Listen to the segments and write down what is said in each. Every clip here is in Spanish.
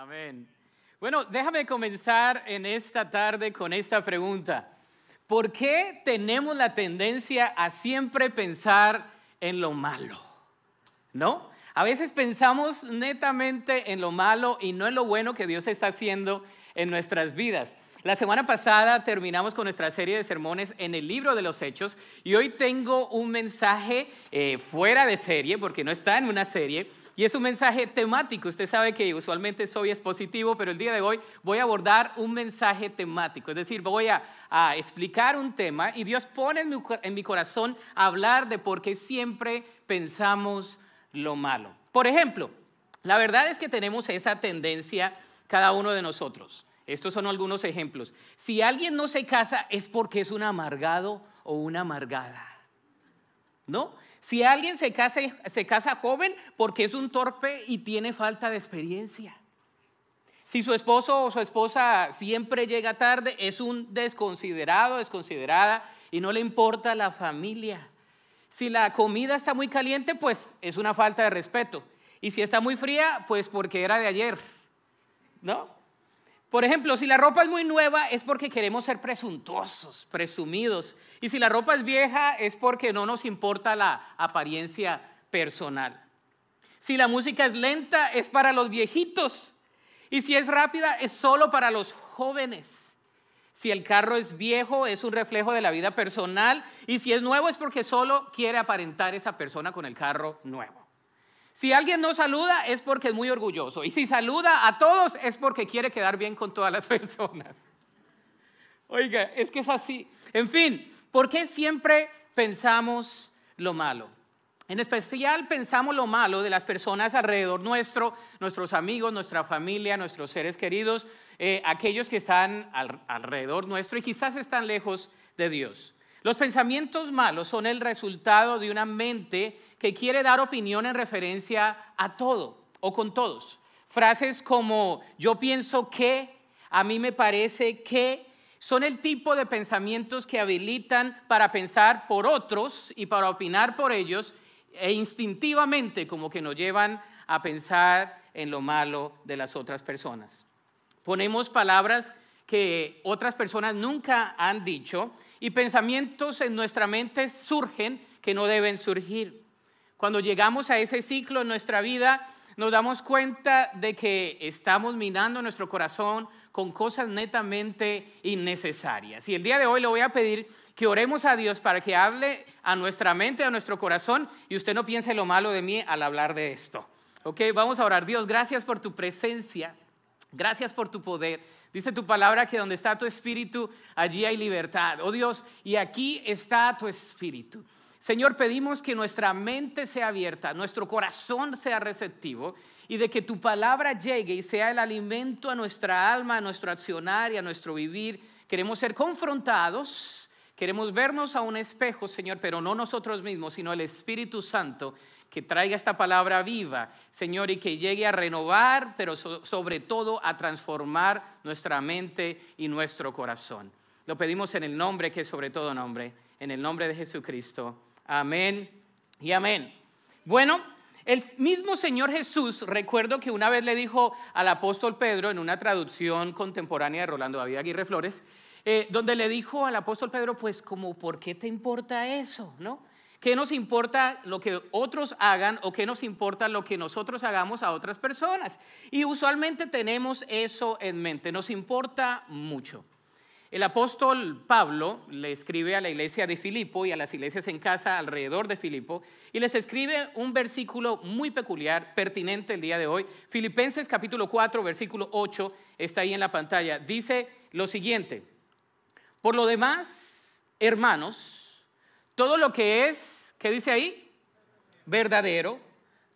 Amén. Bueno, déjame comenzar en esta tarde con esta pregunta. ¿Por qué tenemos la tendencia a siempre pensar en lo malo? ¿No? A veces pensamos netamente en lo malo y no en lo bueno que Dios está haciendo en nuestras vidas. La semana pasada terminamos con nuestra serie de sermones en el libro de los Hechos y hoy tengo un mensaje eh, fuera de serie, porque no está en una serie, y es un mensaje temático. Usted sabe que usualmente soy expositivo, pero el día de hoy voy a abordar un mensaje temático. Es decir, voy a, explicar un tema y Dios pone en mi, corazón hablar de por qué siempre pensamos lo malo. Por ejemplo, la verdad es que tenemos esa tendencia cada uno de nosotros. Estos son algunos ejemplos. Si alguien no se casa es porque es un amargado o una amargada. ¿No? Si alguien se casa, joven porque es un torpe y tiene falta de experiencia. Si su esposo o su esposa siempre llega tarde, es un desconsiderado, desconsiderada y no le importa la familia. Si la comida está muy caliente, pues es una falta de respeto. Y si está muy fría, pues porque era de ayer. ¿No? Por ejemplo, si la ropa es muy nueva es porque queremos ser presuntuosos, presumidos. Y si la ropa es vieja es porque no nos importa la apariencia personal. Si la música es lenta es para los viejitos. Y si es rápida es solo para los jóvenes. Si el carro es viejo es un reflejo de la vida personal. Y si es nuevo es porque solo quiere aparentar esa persona con el carro nuevo. Si alguien no saluda es porque es muy orgulloso. Y si saluda a todos es porque quiere quedar bien con todas las personas. Oiga, es que es así. En fin, ¿por qué siempre pensamos lo malo? En especial pensamos lo malo de las personas alrededor nuestro, nuestros amigos, nuestra familia, nuestros seres queridos, eh, aquellos que están alrededor nuestro y quizás están lejos de Dios. Los pensamientos malos son el resultado de una mente que quiere dar opinión en referencia a todo o con todos. Frases como yo pienso que, a mí me parece que, son el tipo de pensamientos que habilitan para pensar por otros y para opinar por ellos e instintivamente como que nos llevan a pensar en lo malo de las otras personas. Ponemos palabras que otras personas nunca han dicho y pensamientos en nuestra mente surgen que no deben surgir. Cuando llegamos a ese ciclo en nuestra vida, nos damos cuenta de que estamos minando nuestro corazón con cosas netamente innecesarias. Y el día de hoy le voy a pedir que oremos a Dios para que hable a nuestra mente, a nuestro corazón, y usted no piense lo malo de mí al hablar de esto. Ok, vamos a orar. Dios, gracias por tu presencia, gracias por tu poder. Dice tu palabra que donde está tu espíritu, allí hay libertad. Oh Dios, y aquí está tu espíritu. Señor, pedimos que nuestra mente sea abierta, nuestro corazón sea receptivo y de que tu palabra llegue y sea el alimento a nuestra alma, a nuestro accionar y a nuestro vivir. Queremos ser confrontados, queremos vernos a un espejo, Señor, pero no nosotros mismos, sino el Espíritu Santo que traiga esta palabra viva, Señor, y que llegue a renovar, pero sobre todo a transformar nuestra mente y nuestro corazón. Lo pedimos en el nombre que es sobre todo nombre, en el nombre de Jesucristo. Amén y amén. Bueno, el mismo Señor Jesús, recuerdo que una vez le dijo al apóstol Pedro en una traducción contemporánea de Rolando David Aguirre Flores, eh, donde le dijo al apóstol Pedro, pues como, ¿por qué te importa eso? ¿No? ¿Qué nos importa lo que otros hagan o qué nos importa lo que nosotros hagamos a otras personas? Y usualmente tenemos eso en mente, nos importa mucho. El apóstol Pablo le escribe a la iglesia de Filipo y a las iglesias en casa alrededor de Filipo y les escribe un versículo muy peculiar, pertinente el día de hoy. Filipenses capítulo 4, versículo 8, está ahí en la pantalla. Dice lo siguiente, por lo demás, hermanos, todo lo que es, ¿qué dice ahí? Verdadero,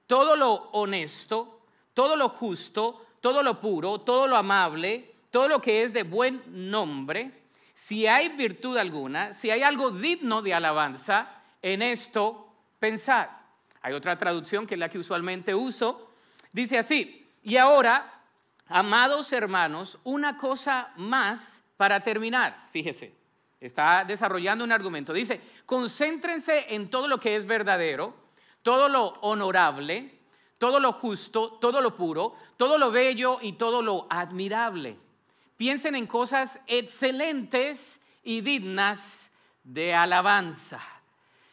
todo lo honesto, todo lo justo, todo lo puro, todo lo amable todo lo que es de buen nombre, si hay virtud alguna, si hay algo digno de alabanza, en esto pensad. Hay otra traducción que es la que usualmente uso. Dice así, y ahora, amados hermanos, una cosa más para terminar. Fíjese, está desarrollando un argumento. Dice, concéntrense en todo lo que es verdadero, todo lo honorable, todo lo justo, todo lo puro, todo lo bello y todo lo admirable piensen en cosas excelentes y dignas de alabanza.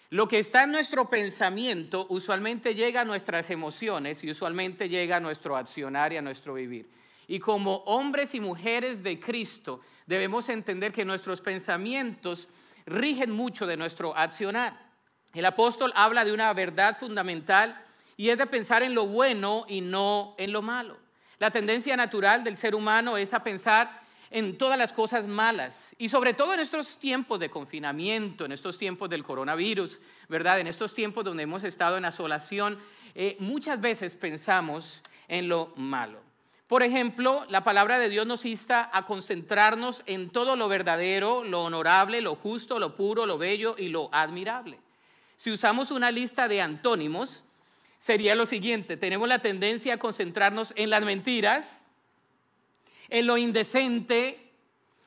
Lo que está en nuestro pensamiento usualmente llega a nuestras emociones y usualmente llega a nuestro accionar y a nuestro vivir. Y como hombres y mujeres de Cristo debemos entender que nuestros pensamientos rigen mucho de nuestro accionar. El apóstol habla de una verdad fundamental y es de pensar en lo bueno y no en lo malo. La tendencia natural del ser humano es a pensar en todas las cosas malas y sobre todo en estos tiempos de confinamiento, en estos tiempos del coronavirus, ¿verdad? En estos tiempos donde hemos estado en asolación, eh, muchas veces pensamos en lo malo. Por ejemplo, la palabra de Dios nos insta a concentrarnos en todo lo verdadero, lo honorable, lo justo, lo puro, lo bello y lo admirable. Si usamos una lista de antónimos, sería lo siguiente. Tenemos la tendencia a concentrarnos en las mentiras, en lo indecente,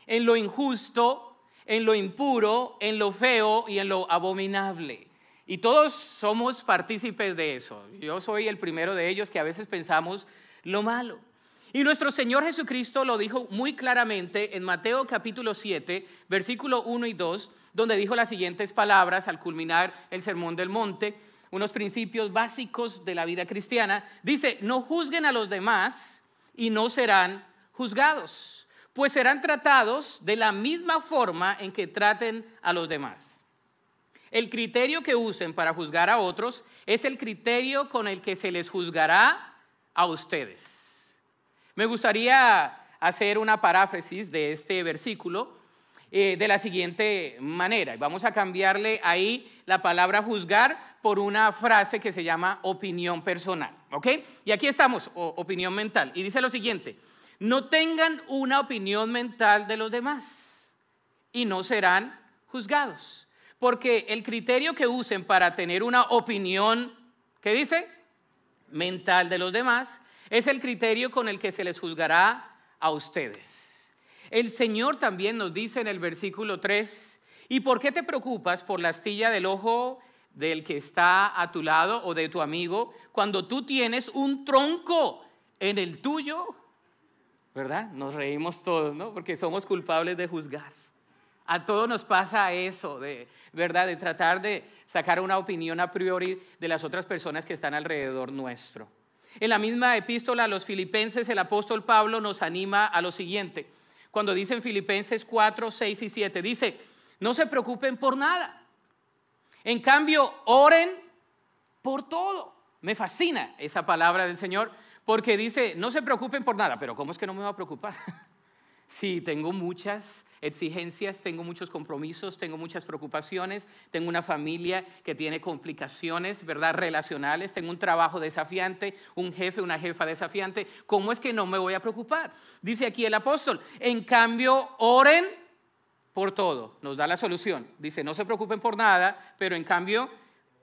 en lo injusto, en lo impuro, en lo feo y en lo abominable. Y todos somos partícipes de eso. Yo soy el primero de ellos que a veces pensamos lo malo. Y nuestro Señor Jesucristo lo dijo muy claramente en Mateo capítulo 7, versículo 1 y 2, donde dijo las siguientes palabras al culminar el Sermón del Monte unos principios básicos de la vida cristiana. Dice, no juzguen a los demás y no serán juzgados, pues serán tratados de la misma forma en que traten a los demás. El criterio que usen para juzgar a otros es el criterio con el que se les juzgará a ustedes. Me gustaría hacer una paráfrasis de este versículo eh, de la siguiente manera. Vamos a cambiarle ahí la palabra juzgar por una frase que se llama opinión personal. ¿Ok? Y aquí estamos, opinión mental. Y dice lo siguiente, no tengan una opinión mental de los demás y no serán juzgados. Porque el criterio que usen para tener una opinión, ¿qué dice? Mental de los demás, es el criterio con el que se les juzgará a ustedes. El Señor también nos dice en el versículo 3, ¿y por qué te preocupas por la astilla del ojo del que está a tu lado o de tu amigo cuando tú tienes un tronco en el tuyo? ¿Verdad? Nos reímos todos, ¿no? Porque somos culpables de juzgar. A todos nos pasa eso, ¿verdad? De tratar de sacar una opinión a priori de las otras personas que están alrededor nuestro. En la misma epístola a los filipenses, el apóstol Pablo nos anima a lo siguiente cuando dice en Filipenses 4, 6 y 7. Dice, no se preocupen por nada. En cambio, oren por todo. Me fascina esa palabra del Señor porque dice, no se preocupen por nada, pero ¿cómo es que no me va a preocupar? si tengo muchas exigencias, tengo muchos compromisos, tengo muchas preocupaciones, tengo una familia que tiene complicaciones, ¿verdad? Relacionales, tengo un trabajo desafiante, un jefe, una jefa desafiante. ¿Cómo es que no me voy a preocupar? Dice aquí el apóstol, en cambio, oren por todo. Nos da la solución. Dice, no se preocupen por nada, pero en cambio,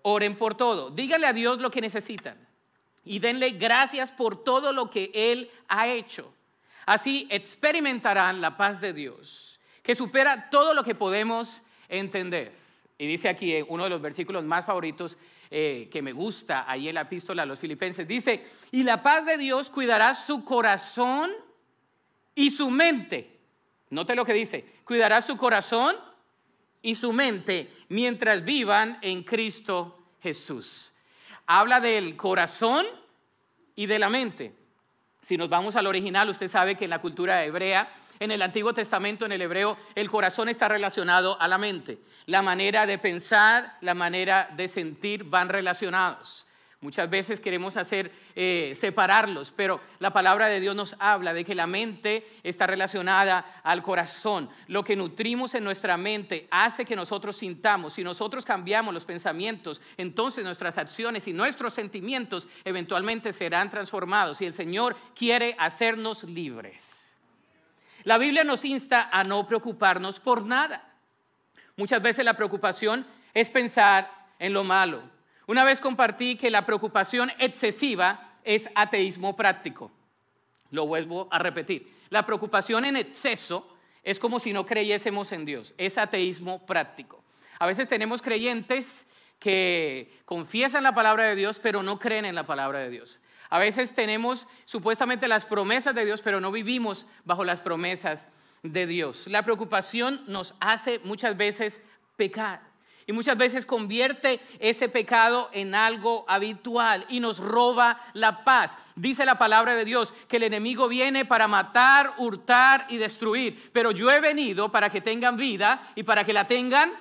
oren por todo. Díganle a Dios lo que necesitan y denle gracias por todo lo que Él ha hecho. Así experimentarán la paz de Dios que supera todo lo que podemos entender. Y dice aquí eh, uno de los versículos más favoritos eh, que me gusta ahí en la epístola a los filipenses. Dice, y la paz de Dios cuidará su corazón y su mente. Note lo que dice, cuidará su corazón y su mente mientras vivan en Cristo Jesús. Habla del corazón y de la mente. Si nos vamos al original, usted sabe que en la cultura hebrea en el Antiguo Testamento, en el hebreo, el corazón está relacionado a la mente. La manera de pensar, la manera de sentir van relacionados. Muchas veces queremos hacer eh, separarlos, pero la palabra de Dios nos habla de que la mente está relacionada al corazón. Lo que nutrimos en nuestra mente hace que nosotros sintamos. Si nosotros cambiamos los pensamientos, entonces nuestras acciones y nuestros sentimientos eventualmente serán transformados. Y el Señor quiere hacernos libres. La Biblia nos insta a no preocuparnos por nada. Muchas veces la preocupación es pensar en lo malo. Una vez compartí que la preocupación excesiva es ateísmo práctico. Lo vuelvo a repetir. La preocupación en exceso es como si no creyésemos en Dios. Es ateísmo práctico. A veces tenemos creyentes que confiesan la palabra de Dios, pero no creen en la palabra de Dios. A veces tenemos supuestamente las promesas de Dios, pero no vivimos bajo las promesas de Dios. La preocupación nos hace muchas veces pecar. Y muchas veces convierte ese pecado en algo habitual y nos roba la paz. Dice la palabra de Dios que el enemigo viene para matar, hurtar y destruir. Pero yo he venido para que tengan vida y para que la tengan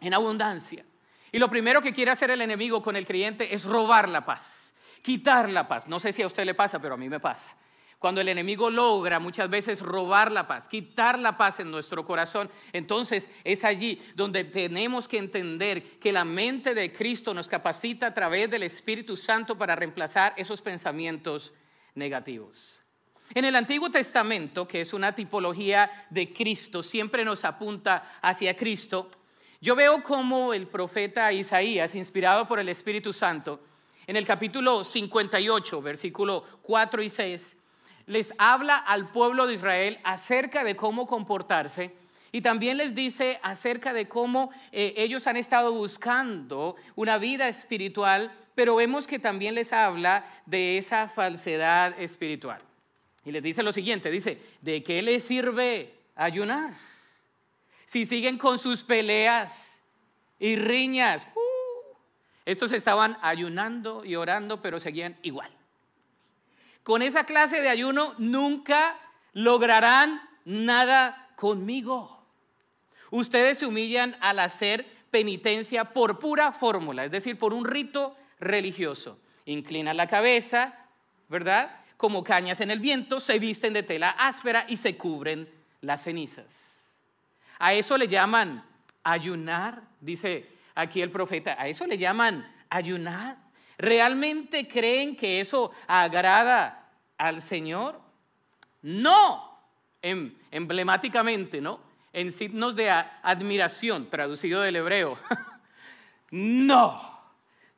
en abundancia. Y lo primero que quiere hacer el enemigo con el creyente es robar la paz quitar la paz. No sé si a usted le pasa, pero a mí me pasa. Cuando el enemigo logra muchas veces robar la paz, quitar la paz en nuestro corazón, entonces es allí donde tenemos que entender que la mente de Cristo nos capacita a través del Espíritu Santo para reemplazar esos pensamientos negativos. En el Antiguo Testamento, que es una tipología de Cristo, siempre nos apunta hacia Cristo, yo veo cómo el profeta Isaías, inspirado por el Espíritu Santo, en el capítulo 58, versículo 4 y 6, les habla al pueblo de Israel acerca de cómo comportarse y también les dice acerca de cómo eh, ellos han estado buscando una vida espiritual, pero vemos que también les habla de esa falsedad espiritual. Y les dice lo siguiente, dice, ¿de qué les sirve ayunar? Si siguen con sus peleas y riñas, estos estaban ayunando y orando, pero seguían igual. Con esa clase de ayuno nunca lograrán nada conmigo. Ustedes se humillan al hacer penitencia por pura fórmula, es decir, por un rito religioso. Inclinan la cabeza, ¿verdad? Como cañas en el viento, se visten de tela áspera y se cubren las cenizas. A eso le llaman ayunar, dice aquí el profeta. A eso le llaman ayunar. ¿Realmente creen que eso agrada al Señor? No, em, emblemáticamente, ¿no? En signos de admiración, traducido del hebreo. no,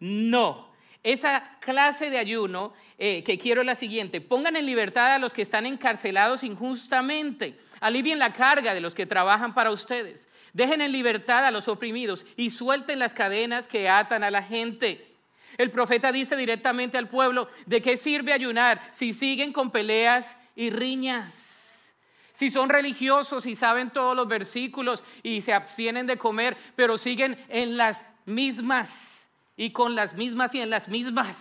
no. Esa clase de ayuno eh, que quiero es la siguiente. Pongan en libertad a los que están encarcelados injustamente Alivien la carga de los que trabajan para ustedes. Dejen en libertad a los oprimidos y suelten las cadenas que atan a la gente. El profeta dice directamente al pueblo, ¿de qué sirve ayunar si siguen con peleas y riñas? Si son religiosos y saben todos los versículos y se abstienen de comer, pero siguen en las mismas y con las mismas y en las mismas.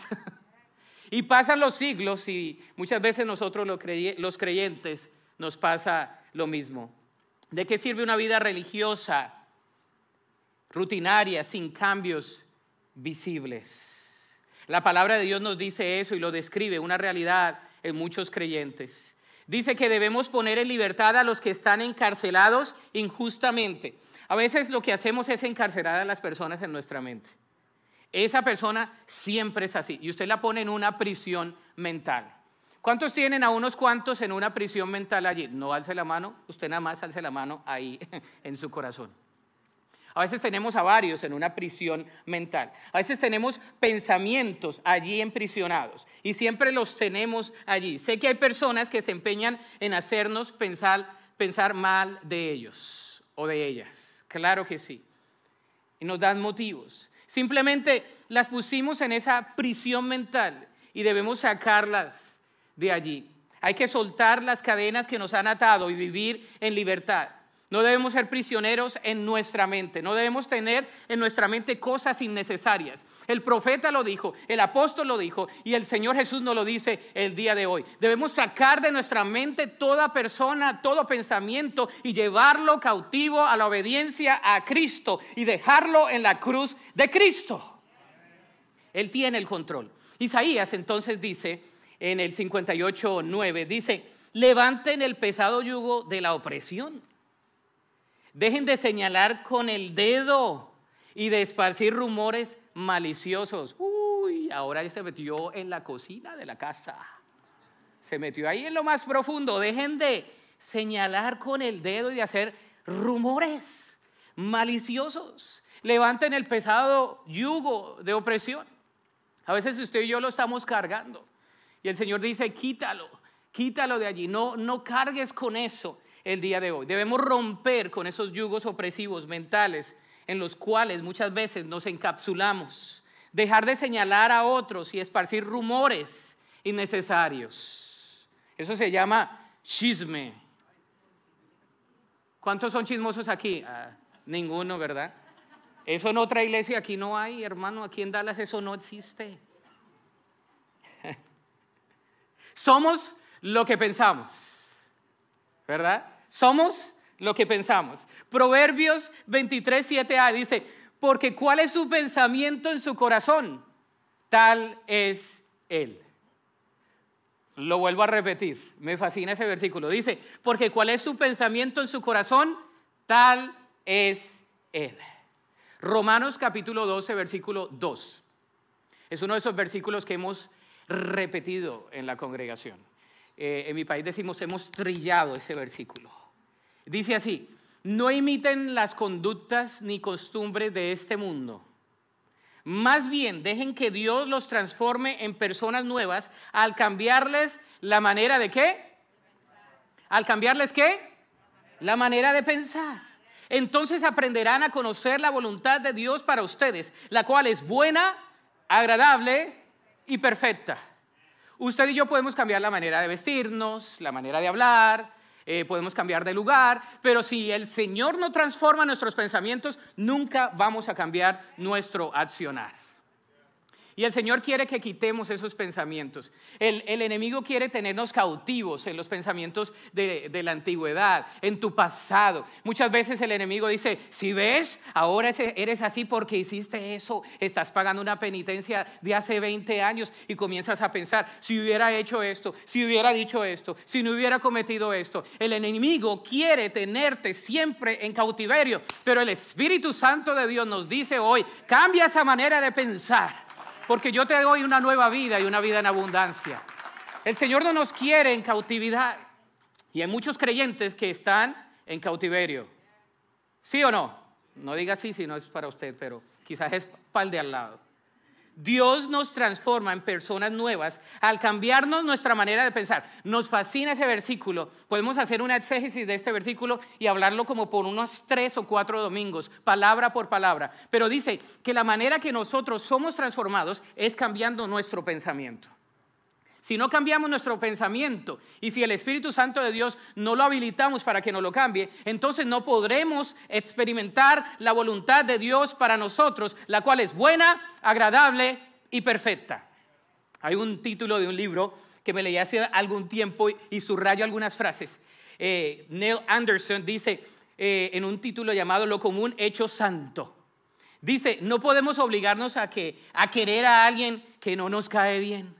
y pasan los siglos y muchas veces nosotros los creyentes nos pasa lo mismo. ¿De qué sirve una vida religiosa, rutinaria, sin cambios visibles? La palabra de Dios nos dice eso y lo describe, una realidad en muchos creyentes. Dice que debemos poner en libertad a los que están encarcelados injustamente. A veces lo que hacemos es encarcelar a las personas en nuestra mente. Esa persona siempre es así y usted la pone en una prisión mental. ¿Cuántos tienen a unos cuantos en una prisión mental allí? No alce la mano, usted nada más alce la mano ahí en su corazón. A veces tenemos a varios en una prisión mental. A veces tenemos pensamientos allí emprisionados y siempre los tenemos allí. Sé que hay personas que se empeñan en hacernos pensar, pensar mal de ellos o de ellas. Claro que sí. Y nos dan motivos. Simplemente las pusimos en esa prisión mental y debemos sacarlas de allí. Hay que soltar las cadenas que nos han atado y vivir en libertad. No debemos ser prisioneros en nuestra mente, no debemos tener en nuestra mente cosas innecesarias. El profeta lo dijo, el apóstol lo dijo y el Señor Jesús nos lo dice el día de hoy. Debemos sacar de nuestra mente toda persona, todo pensamiento y llevarlo cautivo a la obediencia a Cristo y dejarlo en la cruz de Cristo. Él tiene el control. Isaías entonces dice, en el 9 Dice, levanten el pesado yugo de la opresión. Dejen de señalar con el dedo y de esparcir rumores maliciosos. Uy, ahora ya se metió en la cocina de la casa. Se metió ahí en lo más profundo. Dejen de señalar con el dedo y de hacer rumores maliciosos. Levanten el pesado yugo de opresión. A veces usted y yo lo estamos cargando. Y el Señor dice, quítalo, quítalo de allí, no, no cargues con eso el día de hoy. Debemos romper con esos yugos opresivos mentales en los cuales muchas veces nos encapsulamos. Dejar de señalar a otros y esparcir rumores innecesarios. Eso se llama chisme. ¿Cuántos son chismosos aquí? Ah, ninguno, ¿verdad? Eso en otra iglesia aquí no hay, hermano. Aquí en Dallas eso no existe. Somos lo que pensamos, ¿verdad? Somos lo que pensamos. Proverbios 23, 7a dice, porque cuál es su pensamiento en su corazón, tal es él. Lo vuelvo a repetir, me fascina ese versículo. Dice, porque cuál es su pensamiento en su corazón, tal es él. Romanos capítulo 12, versículo 2. Es uno de esos versículos que hemos repetido en la congregación. Eh, en mi país decimos, hemos trillado ese versículo. Dice así, no imiten las conductas ni costumbres de este mundo. Más bien, dejen que Dios los transforme en personas nuevas al cambiarles la manera de qué? Al cambiarles qué? La manera de pensar. Entonces aprenderán a conocer la voluntad de Dios para ustedes, la cual es buena, agradable y perfecta. Usted y yo podemos cambiar la manera de vestirnos, la manera de hablar, eh, podemos cambiar de lugar, pero si el Señor no transforma nuestros pensamientos, nunca vamos a cambiar nuestro accionar. Y el Señor quiere que quitemos esos pensamientos. El, enemigo quiere tenernos cautivos en los pensamientos de, de, la antigüedad, en tu pasado. Muchas veces el enemigo dice, si ves, ahora eres así porque hiciste eso, estás pagando una penitencia de hace 20 años y comienzas a pensar, si hubiera hecho esto, si hubiera dicho esto, si no hubiera cometido esto. El enemigo quiere tenerte siempre en cautiverio, pero el Espíritu Santo de Dios nos dice hoy, cambia esa manera de pensar porque yo te doy una nueva vida y una vida en abundancia. El Señor no nos quiere en cautividad. Y hay muchos creyentes que están en cautiverio. ¿Sí o no? No diga sí si no es para usted, pero quizás es el de al lado. Dios nos transforma en personas nuevas al cambiarnos nuestra manera de pensar. Nos fascina ese versículo. Podemos hacer una exégesis de este versículo y hablarlo como por unos tres o cuatro domingos, palabra por palabra. Pero dice que la manera que nosotros somos transformados es cambiando nuestro pensamiento. Si no cambiamos nuestro pensamiento y si el Espíritu Santo de Dios no lo habilitamos para que nos lo cambie, entonces no podremos experimentar la voluntad de Dios para nosotros, la cual es buena, agradable y perfecta. Hay un título de un libro que me leí hace algún tiempo y subrayo algunas frases. Eh, Neil Anderson dice eh, en un título llamado Lo común hecho santo. Dice, no podemos obligarnos a, que, a querer a alguien que no nos cae bien.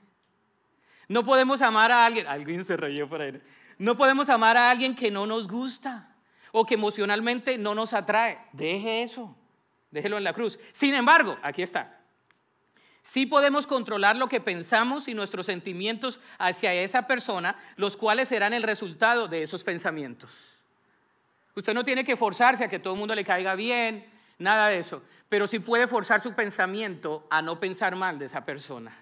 No podemos amar a alguien, alguien se reyó por ahí. No podemos amar a alguien que no nos gusta o que emocionalmente no nos atrae. Deje eso, déjelo en la cruz. Sin embargo, aquí está. Sí podemos controlar lo que pensamos y nuestros sentimientos hacia esa persona, los cuales serán el resultado de esos pensamientos. Usted no tiene que forzarse a que todo el mundo le caiga bien, nada de eso, pero si puede forzar su pensamiento a no pensar mal de esa persona.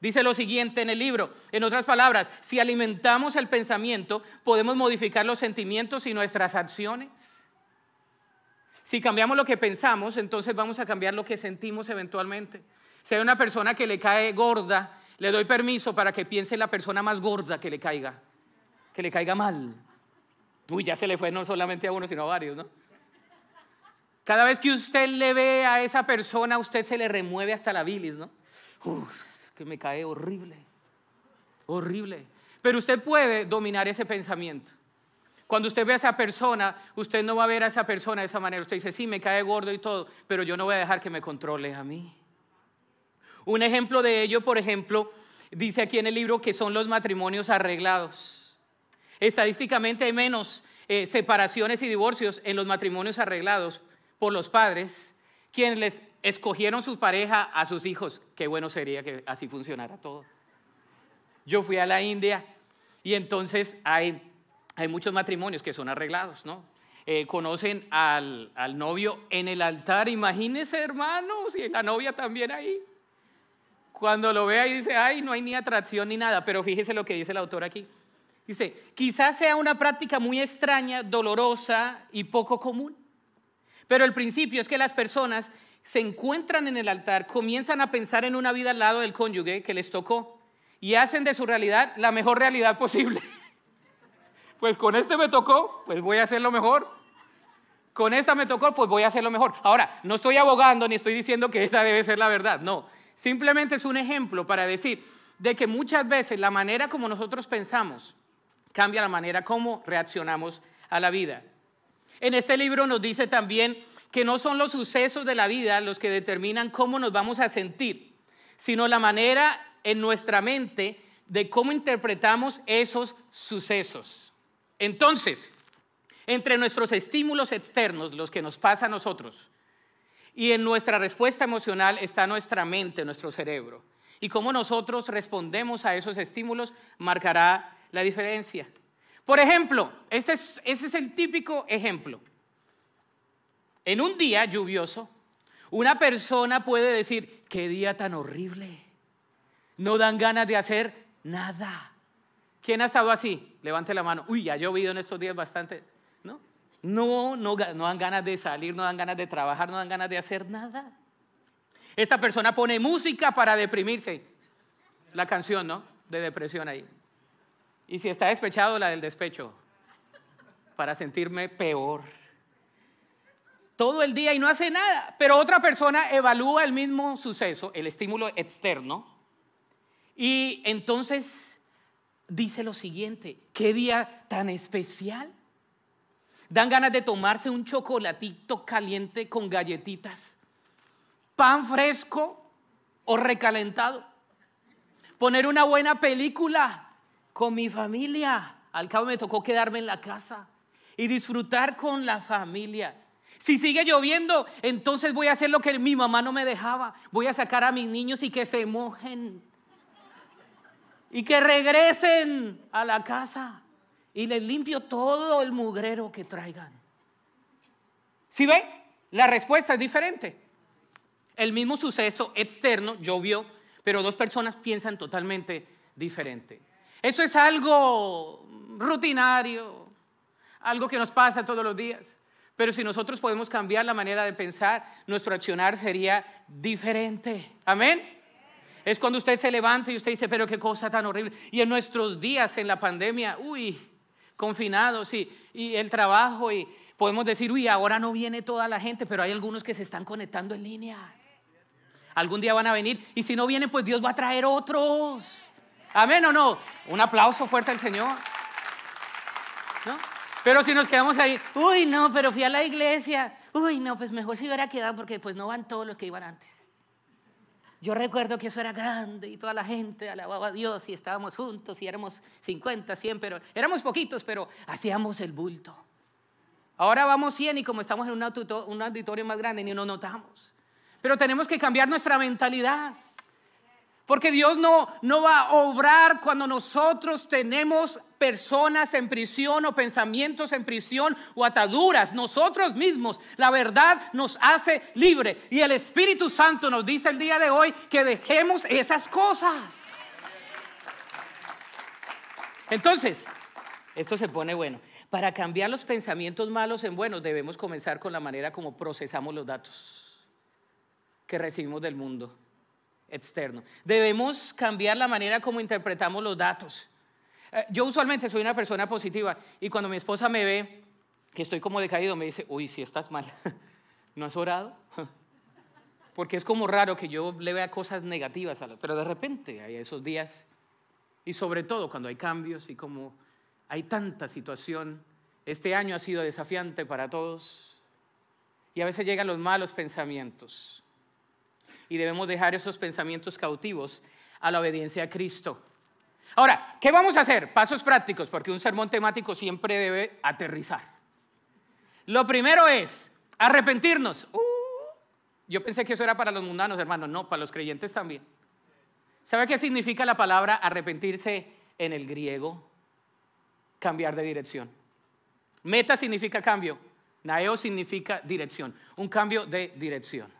Dice lo siguiente en el libro. En otras palabras, si alimentamos el pensamiento, podemos modificar los sentimientos y nuestras acciones. Si cambiamos lo que pensamos, entonces vamos a cambiar lo que sentimos eventualmente. Si hay una persona que le cae gorda, le doy permiso para que piense en la persona más gorda que le caiga, que le caiga mal. Uy, ya se le fue no solamente a uno, sino a varios, ¿no? Cada vez que usted le ve a esa persona, usted se le remueve hasta la bilis, ¿no? que me cae horrible, horrible. Pero usted puede dominar ese pensamiento. Cuando usted ve a esa persona, usted no va a ver a esa persona de esa manera. Usted dice, sí, me cae gordo y todo, pero yo no voy a dejar que me controle a mí. Un ejemplo de ello, por ejemplo, dice aquí en el libro que son los matrimonios arreglados. Estadísticamente hay menos eh, separaciones y divorcios en los matrimonios arreglados por los padres, quienes les escogieron su pareja a sus hijos. Qué bueno sería que así funcionara todo. Yo fui a la India y entonces hay, hay muchos matrimonios que son arreglados, ¿no? Eh, conocen al, novio en el altar, imagínense hermanos, y la novia también ahí. Cuando lo vea ahí dice, ay, no hay ni atracción ni nada, pero fíjese lo que dice el autor aquí. Dice, quizás sea una práctica muy extraña, dolorosa y poco común, pero el principio es que las personas se encuentran en el altar, comienzan a pensar en una vida al lado del cónyuge que les tocó y hacen de su realidad la mejor realidad posible. Pues con este me tocó, pues voy a hacer lo mejor. Con esta me tocó, pues voy a hacer lo mejor. Ahora, no estoy abogando ni estoy diciendo que esa debe ser la verdad, no. Simplemente es un ejemplo para decir de que muchas veces la manera como nosotros pensamos cambia la manera como reaccionamos a la vida. En este libro nos dice también que no son los sucesos de la vida los que determinan cómo nos vamos a sentir, sino la manera en nuestra mente de cómo interpretamos esos sucesos. Entonces, entre nuestros estímulos externos, los que nos pasan a nosotros, y en nuestra respuesta emocional está nuestra mente, nuestro cerebro. Y cómo nosotros respondemos a esos estímulos marcará la diferencia. Por ejemplo, este es el típico ejemplo en un día lluvioso, una persona puede decir, qué día tan horrible. No dan ganas de hacer nada. ¿Quién ha estado así? Levante la mano. Uy, ha llovido en estos días bastante. No, no, no, dan ganas de salir, no dan ganas de trabajar, no dan ganas de hacer nada. Esta persona pone música para deprimirse. La canción, ¿no? De depresión ahí. Y si está despechado, la del despecho. Para sentirme peor todo el día y no hace nada, pero otra persona evalúa el mismo suceso, el estímulo externo, y entonces dice lo siguiente, qué día tan especial. Dan ganas de tomarse un chocolatito caliente con galletitas, pan fresco o recalentado, poner una buena película con mi familia. Al cabo me tocó quedarme en la casa y disfrutar con la familia si sigue lloviendo, entonces voy a hacer lo que mi mamá no me dejaba. Voy a sacar a mis niños y que se mojen. Y que regresen a la casa. Y les limpio todo el mugrero que traigan. ¿Sí ven? La respuesta es diferente. El mismo suceso externo, llovió, pero dos personas piensan totalmente diferente. Eso es algo rutinario, algo que nos pasa todos los días. Pero si nosotros podemos cambiar la manera de pensar, nuestro accionar sería diferente. Amén. Es cuando usted se levanta y usted dice, pero qué cosa tan horrible. Y en nuestros días, en la pandemia, uy, confinados y, el trabajo y podemos decir, uy, ahora no viene toda la gente, pero hay algunos que se están conectando en línea. Algún día van a venir y si no vienen, pues Dios va a traer otros. Amén o no. Un aplauso fuerte al Señor. ¿No? Pero si nos quedamos ahí, uy, no, pero fui a la iglesia. Uy, no, pues mejor si hubiera quedado porque pues no van todos los que iban antes. Yo recuerdo que eso era grande y toda la gente alababa a Dios y estábamos juntos y éramos 50, 100, pero éramos poquitos, pero hacíamos el bulto. Ahora vamos 100 y como estamos en un auditorio más grande ni nos notamos. Pero tenemos que cambiar nuestra mentalidad. Porque Dios no, no va a obrar cuando nosotros tenemos personas en prisión o pensamientos en prisión o ataduras. Nosotros mismos, la verdad nos hace libre. Y el Espíritu Santo nos dice el día de hoy que dejemos esas cosas. Entonces, esto se pone bueno. Para cambiar los pensamientos malos en buenos debemos comenzar con la manera como procesamos los datos que recibimos del mundo externo. Debemos cambiar la manera como interpretamos los datos. Eh, yo usualmente soy una persona positiva y cuando mi esposa me ve que estoy como decaído, me dice, uy, si estás mal, ¿no has orado? Porque es como raro que yo le vea cosas negativas, a la... pero de repente hay esos días y sobre todo cuando hay cambios y como hay tanta situación, este año ha sido desafiante para todos y a veces llegan los malos pensamientos y debemos dejar esos pensamientos cautivos a la obediencia a Cristo. Ahora, ¿qué vamos a hacer? Pasos prácticos, porque un sermón temático siempre debe aterrizar. Lo primero es arrepentirnos. Uh, yo pensé que eso era para los mundanos, hermano. no, para los creyentes también. ¿Sabe qué significa la palabra arrepentirse en el griego? Cambiar de dirección. Meta significa cambio, naeo significa dirección, un cambio de dirección.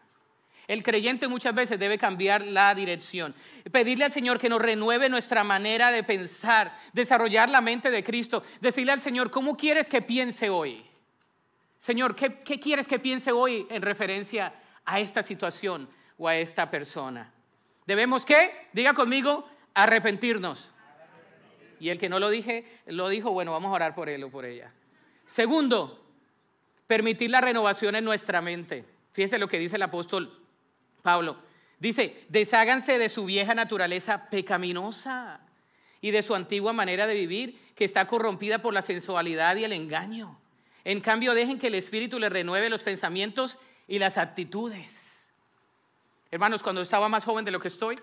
El creyente muchas veces debe cambiar la dirección. Pedirle al Señor que nos renueve nuestra manera de pensar, desarrollar la mente de Cristo. Decirle al Señor, ¿cómo quieres que piense hoy? Señor, ¿qué, quieres que piense hoy en referencia a esta situación o a esta persona? Debemos qué? diga conmigo, arrepentirnos. Y el que no lo dije, lo dijo, bueno, vamos a orar por él o por ella. Segundo, permitir la renovación en nuestra mente. Fíjese lo que dice el apóstol Pablo. Dice, desháganse de su vieja naturaleza pecaminosa y de su antigua manera de vivir que está corrompida por la sensualidad y el engaño. En cambio, dejen que el Espíritu le renueve los pensamientos y las actitudes. Hermanos, cuando estaba más joven de lo que estoy,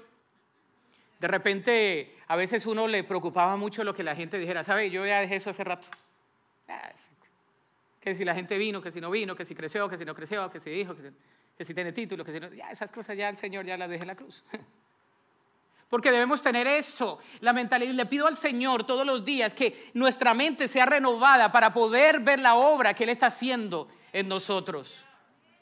de repente a veces uno le preocupaba mucho lo que la gente dijera. ¿Sabe? Yo ya dejé eso hace rato. Ah, que si la gente vino, que si no vino, que si creció, que si no creció, que si dijo, que si que si tiene título, que si no, ya esas cosas ya el Señor ya las deje en la cruz. Porque debemos tener eso, la mentalidad. le pido al Señor todos los días que nuestra mente sea renovada para poder ver la obra que Él está haciendo en nosotros.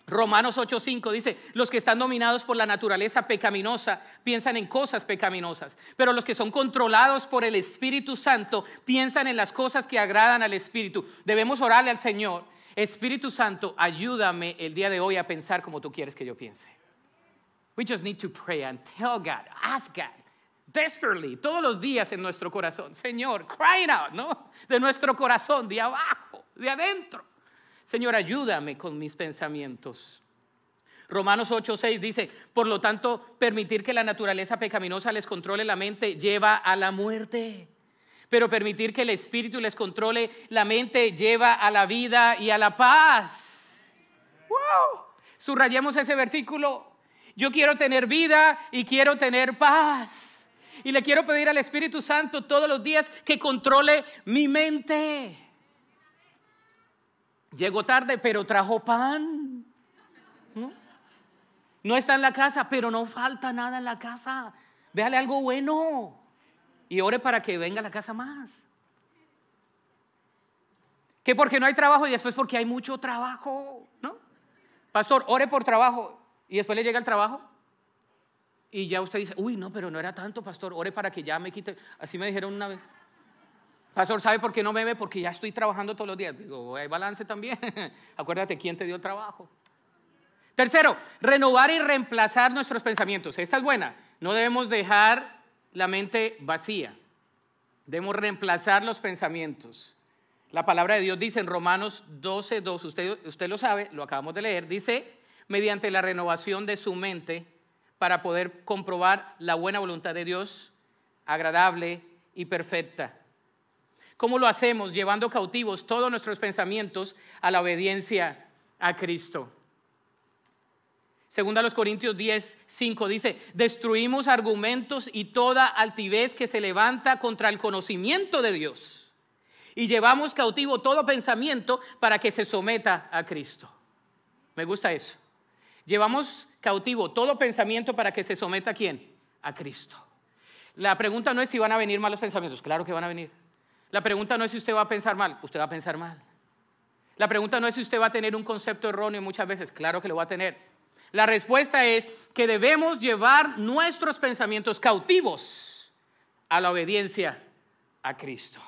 Romanos 8:5 dice, los que están dominados por la naturaleza pecaminosa piensan en cosas pecaminosas, pero los que son controlados por el Espíritu Santo piensan en las cosas que agradan al Espíritu. Debemos orarle al Señor Espíritu Santo, ayúdame el día de hoy a pensar como tú quieres que yo piense. We just need to pray and tell God, ask God, desperately, todos los días en nuestro corazón. Señor, crying out, ¿no? De nuestro corazón, de abajo, de adentro. Señor, ayúdame con mis pensamientos. Romanos 6 dice, por lo tanto, permitir que la naturaleza pecaminosa les controle la mente lleva a la muerte pero permitir que el Espíritu les controle la mente lleva a la vida y a la paz. ¡Wow! Subrayemos ese versículo. Yo quiero tener vida y quiero tener paz. Y le quiero pedir al Espíritu Santo todos los días que controle mi mente. Llegó tarde, pero trajo pan. ¿No? está en la casa, pero no falta nada en la casa. Véale algo bueno y ore para que venga a la casa más. ¿Qué? porque no hay trabajo y después porque hay mucho trabajo, ¿no? Pastor, ore por trabajo y después le llega el trabajo. Y ya usted dice, uy, no, pero no era tanto, pastor, ore para que ya me quite. Así me dijeron una vez. Pastor, ¿sabe por qué no bebe? Porque ya estoy trabajando todos los días. Digo, hay balance también. Acuérdate quién te dio el trabajo. Tercero, renovar y reemplazar nuestros pensamientos. Esta es buena. No debemos dejar la mente vacía. Debemos reemplazar los pensamientos. La palabra de Dios dice en Romanos 12, usted, usted lo sabe, lo acabamos de leer, dice, mediante la renovación de su mente para poder comprobar la buena voluntad de Dios, agradable y perfecta. ¿Cómo lo hacemos? Llevando cautivos todos nuestros pensamientos a la obediencia a Cristo. Segunda a los Corintios 10, 5 dice, destruimos argumentos y toda altivez que se levanta contra el conocimiento de Dios. Y llevamos cautivo todo pensamiento para que se someta a Cristo. Me gusta eso. Llevamos cautivo todo pensamiento para que se someta a quién? A Cristo. La pregunta no es si van a venir malos pensamientos, claro que van a venir. La pregunta no es si usted va a pensar mal, usted va a pensar mal. La pregunta no es si usted va a tener un concepto erróneo muchas veces, claro que lo va a tener la respuesta es que debemos llevar nuestros pensamientos cautivos a la obediencia a Cristo.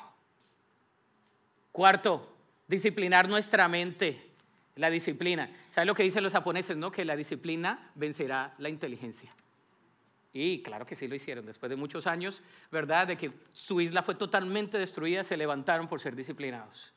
Cuarto, disciplinar nuestra mente. La disciplina. Saben lo que dicen los japoneses? No, que la disciplina vencerá la inteligencia. Y claro que sí lo hicieron. Después de muchos años, ¿verdad? De que su isla fue totalmente destruida, se levantaron por ser disciplinados.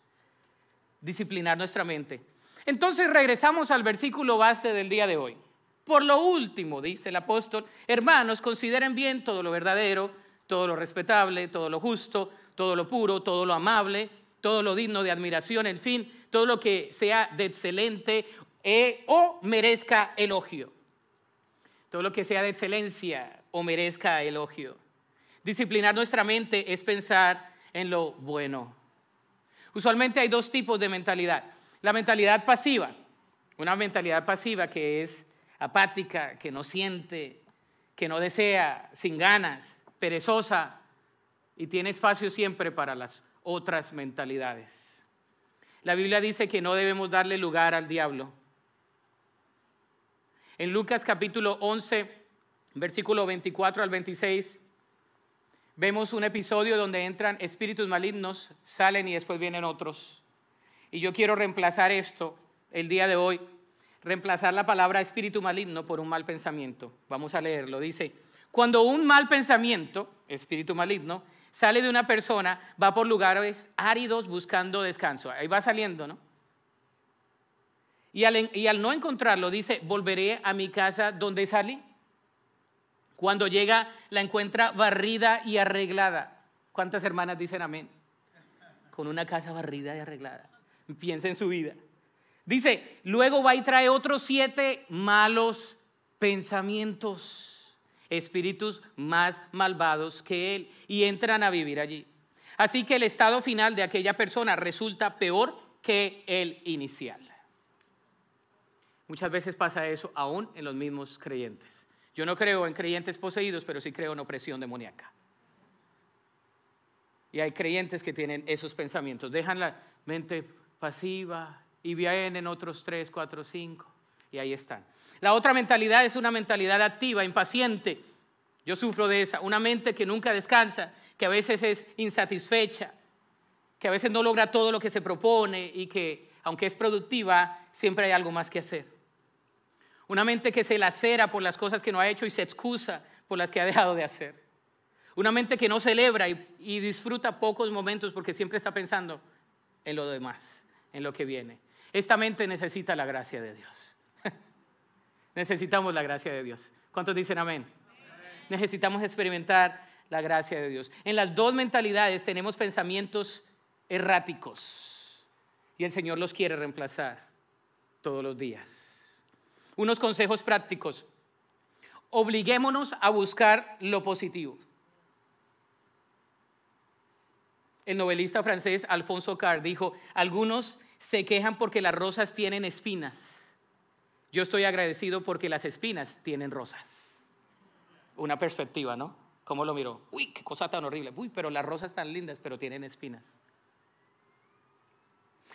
Disciplinar nuestra mente. Entonces regresamos al versículo base del día de hoy. Por lo último, dice el apóstol, hermanos, consideren bien todo lo verdadero, todo lo respetable, todo lo justo, todo lo puro, todo lo amable, todo lo digno de admiración, en fin, todo lo que sea de excelente eh, o merezca elogio. Todo lo que sea de excelencia o merezca elogio. Disciplinar nuestra mente es pensar en lo bueno. Usualmente hay dos tipos de mentalidad. La mentalidad pasiva, una mentalidad pasiva que es apática, que no siente, que no desea, sin ganas, perezosa y tiene espacio siempre para las otras mentalidades. La Biblia dice que no debemos darle lugar al diablo. En Lucas capítulo 11, versículo 24 al 26, vemos un episodio donde entran espíritus malignos, salen y después vienen otros. Y yo quiero reemplazar esto el día de hoy, reemplazar la palabra espíritu maligno por un mal pensamiento. Vamos a leerlo. Dice, cuando un mal pensamiento, espíritu maligno, sale de una persona, va por lugares áridos buscando descanso. Ahí va saliendo, ¿no? Y al, no encontrarlo, dice, volveré a mi casa donde salí. Cuando llega, la encuentra barrida y arreglada. ¿Cuántas hermanas dicen amén? Con una casa barrida y arreglada. Piensa en su vida. Dice, luego va y trae otros siete malos pensamientos, espíritus más malvados que él, y entran a vivir allí. Así que el estado final de aquella persona resulta peor que el inicial. Muchas veces pasa eso aún en los mismos creyentes. Yo no creo en creyentes poseídos, pero sí creo en opresión demoníaca. Y hay creyentes que tienen esos pensamientos, dejan la mente pasiva, y vienen otros tres, cuatro, cinco, y ahí están. La otra mentalidad es una mentalidad activa, impaciente. Yo sufro de esa, una mente que nunca descansa, que a veces es insatisfecha, que a veces no logra todo lo que se propone y que, aunque es productiva, siempre hay algo más que hacer. Una mente que se lacera por las cosas que no ha hecho y se excusa por las que ha dejado de hacer. Una mente que no celebra y, y disfruta pocos momentos porque siempre está pensando en lo demás en lo que viene. Esta mente necesita la gracia de Dios. Necesitamos la gracia de Dios. ¿Cuántos dicen amén? Necesitamos experimentar la gracia de Dios. En las dos mentalidades tenemos pensamientos erráticos y el Señor los quiere reemplazar todos los días. Unos consejos prácticos. Obliguémonos a buscar lo positivo. El novelista francés Alfonso Carr dijo, algunos se quejan porque las rosas tienen espinas. Yo estoy agradecido porque las espinas tienen rosas. Una perspectiva, ¿no? ¿Cómo lo miró? Uy, qué cosa tan horrible. Uy, pero las rosas tan lindas, pero tienen espinas.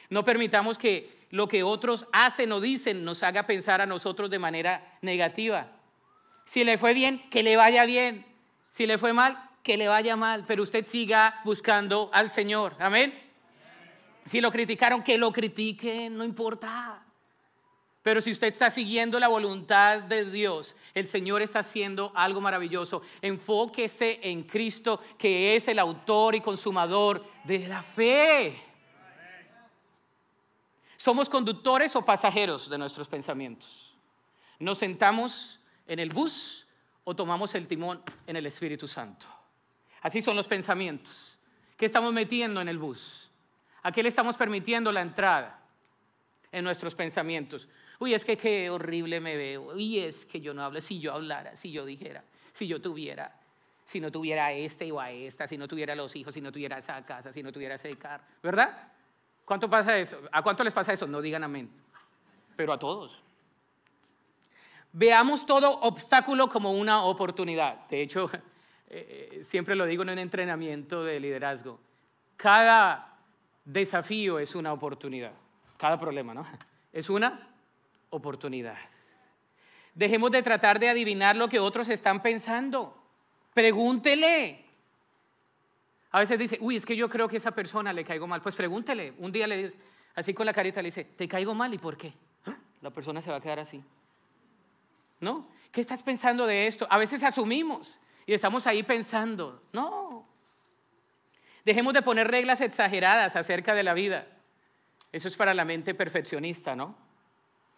No permitamos que lo que otros hacen o dicen nos haga pensar a nosotros de manera negativa. Si le fue bien, que le vaya bien. Si le fue mal, que le vaya mal. Pero usted siga buscando al Señor. Amén. Si lo criticaron, que lo critiquen, no importa. Pero si usted está siguiendo la voluntad de Dios, el Señor está haciendo algo maravilloso. Enfóquese en Cristo, que es el autor y consumador de la fe. Somos conductores o pasajeros de nuestros pensamientos. Nos sentamos en el bus o tomamos el timón en el Espíritu Santo. Así son los pensamientos. ¿Qué estamos metiendo en el bus? ¿A qué le estamos permitiendo la entrada en nuestros pensamientos? Uy, es que qué horrible me veo. Uy, es que yo no hablo. Si yo hablara, si yo dijera, si yo tuviera, si no tuviera a este o a esta, si no tuviera los hijos, si no tuviera esa casa, si no tuviera ese carro. ¿Verdad? ¿Cuánto pasa eso? ¿A cuánto les pasa eso? No digan amén. Pero a todos. Veamos todo obstáculo como una oportunidad. De hecho, eh, eh, siempre lo digo en un entrenamiento de liderazgo. Cada desafío es una oportunidad. Cada problema, ¿no? Es una oportunidad. Dejemos de tratar de adivinar lo que otros están pensando. Pregúntele. A veces dice, uy, es que yo creo que esa persona le caigo mal. Pues pregúntele. Un día le dice, así con la carita le dice, te caigo mal y por qué. ¡Ah! La persona se va a quedar así. ¿No? ¿Qué estás pensando de esto? A veces asumimos y estamos ahí pensando, no, Dejemos de poner reglas exageradas acerca de la vida. Eso es para la mente perfeccionista, ¿no?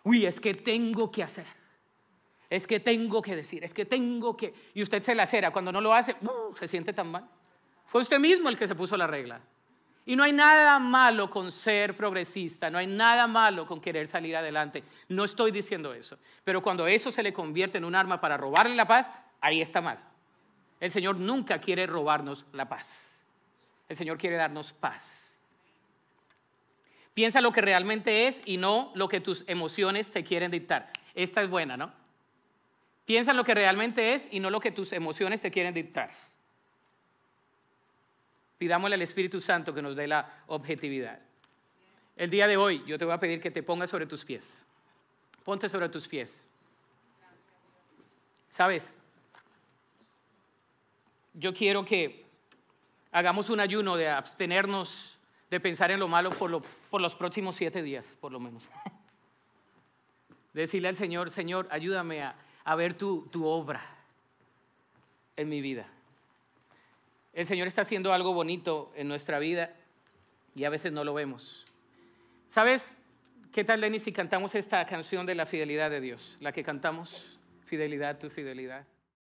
Uy, es que tengo que hacer. Es que tengo que decir, es que tengo que... Y usted se la cera. Cuando no lo hace, uh, se siente tan mal. Fue usted mismo el que se puso la regla. Y no hay nada malo con ser progresista, no hay nada malo con querer salir adelante. No estoy diciendo eso. Pero cuando eso se le convierte en un arma para robarle la paz, ahí está mal. El Señor nunca quiere robarnos la paz. El Señor quiere darnos paz. Piensa lo que realmente es y no lo que tus emociones te quieren dictar. Esta es buena, ¿no? Piensa lo que realmente es y no lo que tus emociones te quieren dictar. Pidámosle al Espíritu Santo que nos dé la objetividad. El día de hoy yo te voy a pedir que te pongas sobre tus pies. Ponte sobre tus pies. ¿Sabes? Yo quiero que hagamos un ayuno de abstenernos de pensar en lo malo por, los próximos siete días, por lo menos. Decirle al Señor, Señor, ayúdame a, ver tu, tu obra en mi vida. El Señor está haciendo algo bonito en nuestra vida y a veces no lo vemos. ¿Sabes qué tal, Lenny, si cantamos esta canción de la fidelidad de Dios? La que cantamos, fidelidad, tu fidelidad.